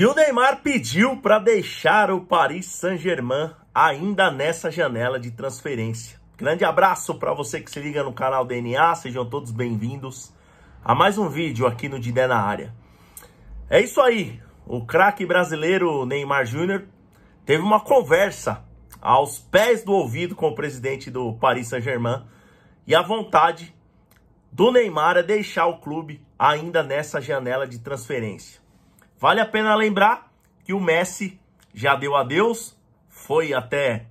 E o Neymar pediu para deixar o Paris Saint-Germain ainda nessa janela de transferência. Grande abraço para você que se liga no canal DNA, sejam todos bem-vindos a mais um vídeo aqui no Didé na Área. É isso aí, o craque brasileiro Neymar Júnior teve uma conversa aos pés do ouvido com o presidente do Paris Saint-Germain e a vontade do Neymar é deixar o clube ainda nessa janela de transferência. Vale a pena lembrar que o Messi já deu adeus, foi até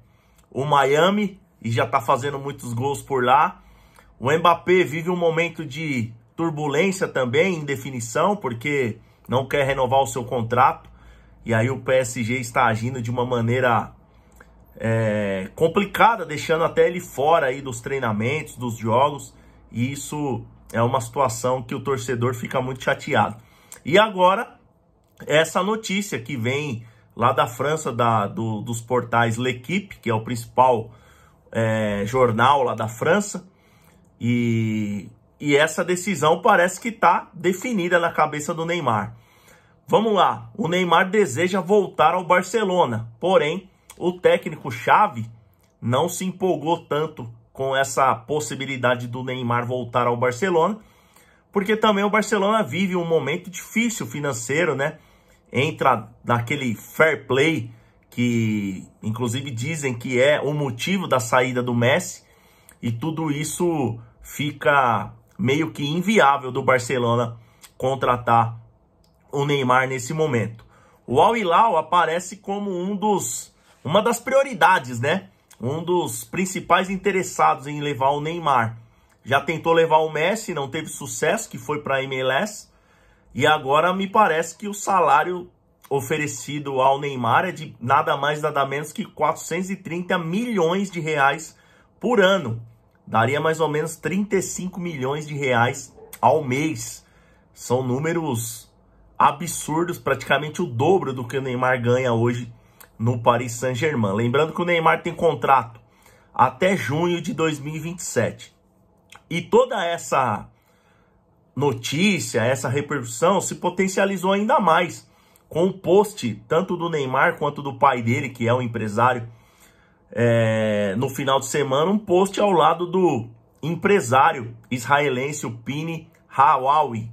o Miami e já está fazendo muitos gols por lá. O Mbappé vive um momento de turbulência também, indefinição, porque não quer renovar o seu contrato. E aí o PSG está agindo de uma maneira é, complicada, deixando até ele fora aí dos treinamentos, dos jogos. E isso é uma situação que o torcedor fica muito chateado. E agora essa notícia que vem lá da França, da, do, dos portais L'Equipe, que é o principal é, jornal lá da França, e, e essa decisão parece que está definida na cabeça do Neymar. Vamos lá, o Neymar deseja voltar ao Barcelona, porém o técnico chave não se empolgou tanto com essa possibilidade do Neymar voltar ao Barcelona, porque também o Barcelona vive um momento difícil financeiro, né? entra naquele fair play que inclusive dizem que é o motivo da saída do Messi e tudo isso fica meio que inviável do Barcelona contratar o Neymar nesse momento. O Al Hilal aparece como um dos uma das prioridades, né? Um dos principais interessados em levar o Neymar. Já tentou levar o Messi, não teve sucesso, que foi para a MLS. E agora me parece que o salário oferecido ao Neymar é de nada mais nada menos que 430 milhões de reais por ano. Daria mais ou menos 35 milhões de reais ao mês. São números absurdos, praticamente o dobro do que o Neymar ganha hoje no Paris Saint-Germain. Lembrando que o Neymar tem contrato até junho de 2027. E toda essa notícia, essa repercussão se potencializou ainda mais com o post tanto do Neymar quanto do pai dele, que é um empresário, é, no final de semana, um post ao lado do empresário israelense, o Pini Hawawi,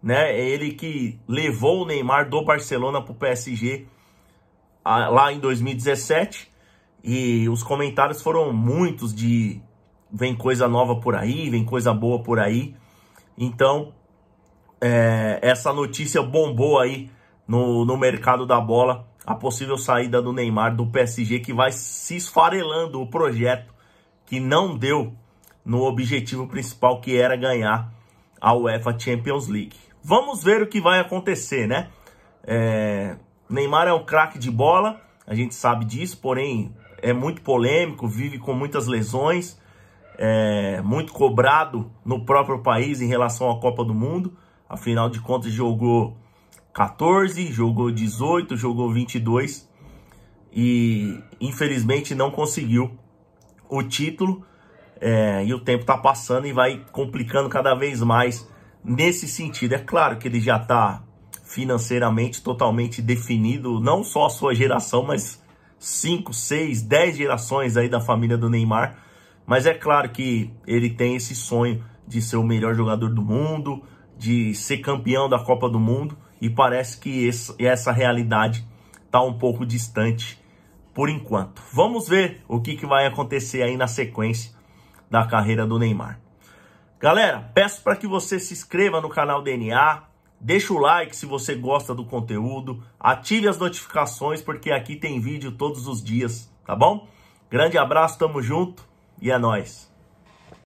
né? É ele que levou o Neymar do Barcelona para o PSG a, lá em 2017. E os comentários foram muitos de vem coisa nova por aí, vem coisa boa por aí. Então, é, essa notícia bombou aí no, no mercado da bola, a possível saída do Neymar do PSG, que vai se esfarelando o projeto que não deu no objetivo principal que era ganhar a UEFA Champions League. Vamos ver o que vai acontecer, né? É, Neymar é um craque de bola, a gente sabe disso, porém é muito polêmico, vive com muitas lesões é, muito cobrado no próprio país em relação à Copa do Mundo. Afinal de contas, jogou 14, jogou 18, jogou 22 e infelizmente não conseguiu o título. É, e o tempo está passando e vai complicando cada vez mais nesse sentido. É claro que ele já está financeiramente totalmente definido, não só a sua geração, mas 5, 6, 10 gerações aí da família do Neymar mas é claro que ele tem esse sonho de ser o melhor jogador do mundo, de ser campeão da Copa do Mundo, e parece que esse, essa realidade está um pouco distante por enquanto. Vamos ver o que, que vai acontecer aí na sequência da carreira do Neymar. Galera, peço para que você se inscreva no canal DNA, deixa o like se você gosta do conteúdo, ative as notificações porque aqui tem vídeo todos os dias, tá bom? Grande abraço, tamo junto e é nós.